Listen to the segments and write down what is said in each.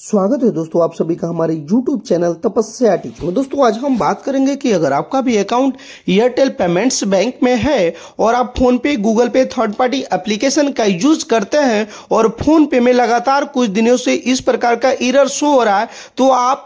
स्वागत है दोस्तों आप सभी का हमारे YouTube चैनल तपस्या टीच में दोस्तों आज हम बात करेंगे कि अगर आपका भी अकाउंट एयरटेल पेमेंट्स बैंक में है और आप phone PhonePe Google pay third party application का यूज करते हैं और फोन पे में लगातार कुछ दिनों से इस प्रकार का इरर शो हो रहा है तो आप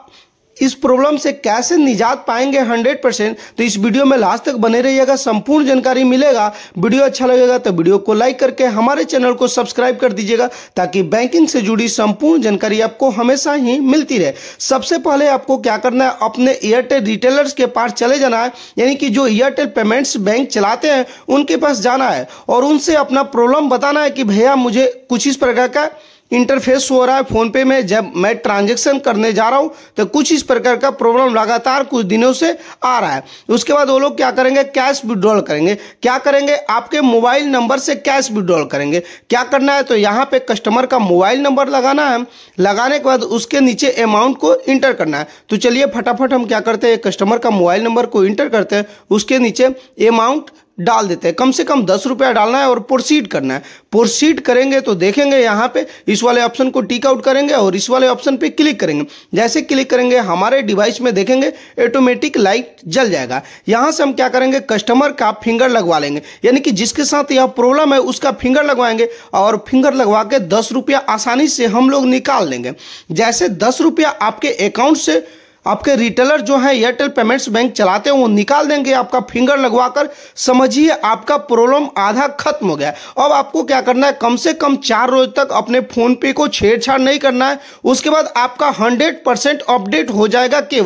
इस प्रॉब्लम से कैसे निजात पाएंगे 100 परसेंट तो इस वीडियो में लास्ट तक बने रहिएगा संपूर्ण जानकारी मिलेगा वीडियो अच्छा लगेगा तो वीडियो को लाइक करके हमारे चैनल को सब्सक्राइब कर दीजिएगा ताकि बैंकिंग से जुड़ी संपूर्ण जानकारी आपको हमेशा ही मिलती रहे सबसे पहले आपको क्या करना है अपने एयरटेल रिटेलर्स के पास चले जाना है यानी कि जो एयरटेल पेमेंट्स बैंक चलाते हैं उनके पास जाना है और उनसे अपना प्रॉब्लम बताना है कि भैया मुझे कुछ इस प्रकार का इंटरफेस हो रहा है फ़ोनपे में जब मैं ट्रांजेक्शन करने जा रहा हूँ तो कुछ इस प्रकार का प्रॉब्लम लगातार कुछ दिनों से आ रहा है उसके बाद वो लोग क्या करेंगे कैश विड्रॉल करेंगे क्या करेंगे आपके मोबाइल नंबर से कैश विड्रॉल करेंगे क्या करना है तो यहाँ पे कस्टमर का मोबाइल नंबर लगाना है लगाने के बाद उसके नीचे अमाउंट को इंटर करना है तो चलिए फटाफट हम क्या करते हैं कस्टमर का मोबाइल नंबर को इंटर करते हैं उसके नीचे अमाउंट डाल देते हैं कम से कम दस रुपया डालना है और प्रोसीड करना है प्रोसीड करेंगे तो देखेंगे यहाँ पे इस वाले ऑप्शन को टिक आउट करेंगे और इस वाले ऑप्शन पे क्लिक करेंगे जैसे क्लिक करेंगे हमारे डिवाइस में देखेंगे ऑटोमेटिक लाइट जल जाएगा यहाँ से हम क्या करेंगे कस्टमर का फिंगर लगवा लेंगे यानी कि जिसके साथ यह प्रॉब्लम है उसका फिंगर लगवाएंगे और फिंगर लगवा के दस रुपया आसानी से हम लोग निकाल लेंगे जैसे दस रुपया आपके अकाउंट से आपके रिटेलर जो है एयरटेल पेमेंट्स बैंक चलाते हैं वो निकाल देंगे आपका फिंगर लगवाकर समझिए आपका प्रॉब्लम आधा खत्म हो गया अब आपको क्या करना है कम से कम चार रोज तक अपने फोन पे को छेड़छाड़ नहीं करना है उसके बाद आपका हंड्रेड परसेंट अपडेट हो जाएगा के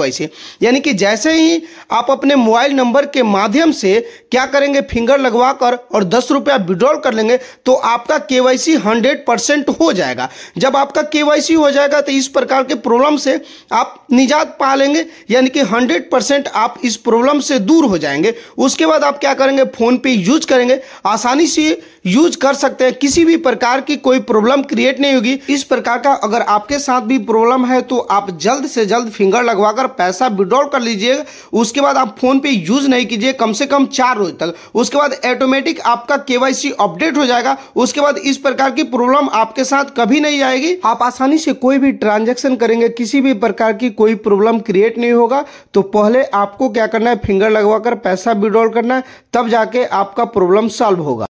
यानी कि जैसे ही आप अपने मोबाइल नंबर के माध्यम से क्या करेंगे फिंगर लगवा कर और दस रुपया विड्रॉल कर लेंगे तो आपका के वाई सी हंड्रेड परसेंट हो जाएगा जब आपका के वाई सी हो जाएगा तो इस प्रकार के प्रॉब्लम से आप निजात पा लेंगे यानी कि 100 परसेंट आप इस प्रॉब्लम से दूर हो जाएंगे उसके बाद आप क्या करेंगे फ़ोन पे यूज करेंगे आसानी से यूज कर सकते हैं किसी भी प्रकार की कोई प्रॉब्लम क्रिएट नहीं होगी इस प्रकार का अगर आपके साथ भी प्रॉब्लम है तो आप जल्द से जल्द फिंगर लगवाकर पैसा विड्रॉल कर लीजिएगा उसके बाद आप फोन पे यूज नहीं कीजिए कम से कम चार रोज तक उसके बाद ऑटोमेटिक आपका केवाईसी अपडेट हो जाएगा उसके बाद इस प्रकार की प्रॉब्लम आपके साथ कभी नहीं आएगी आप आसानी से कोई भी ट्रांजेक्शन करेंगे किसी भी प्रकार की कोई प्रॉब्लम इनकम क्रिएट नहीं होगा तो पहले आपको क्या करना है फिंगर लगवाकर पैसा विड्रॉल करना है तब जाके आपका प्रॉब्लम सॉल्व होगा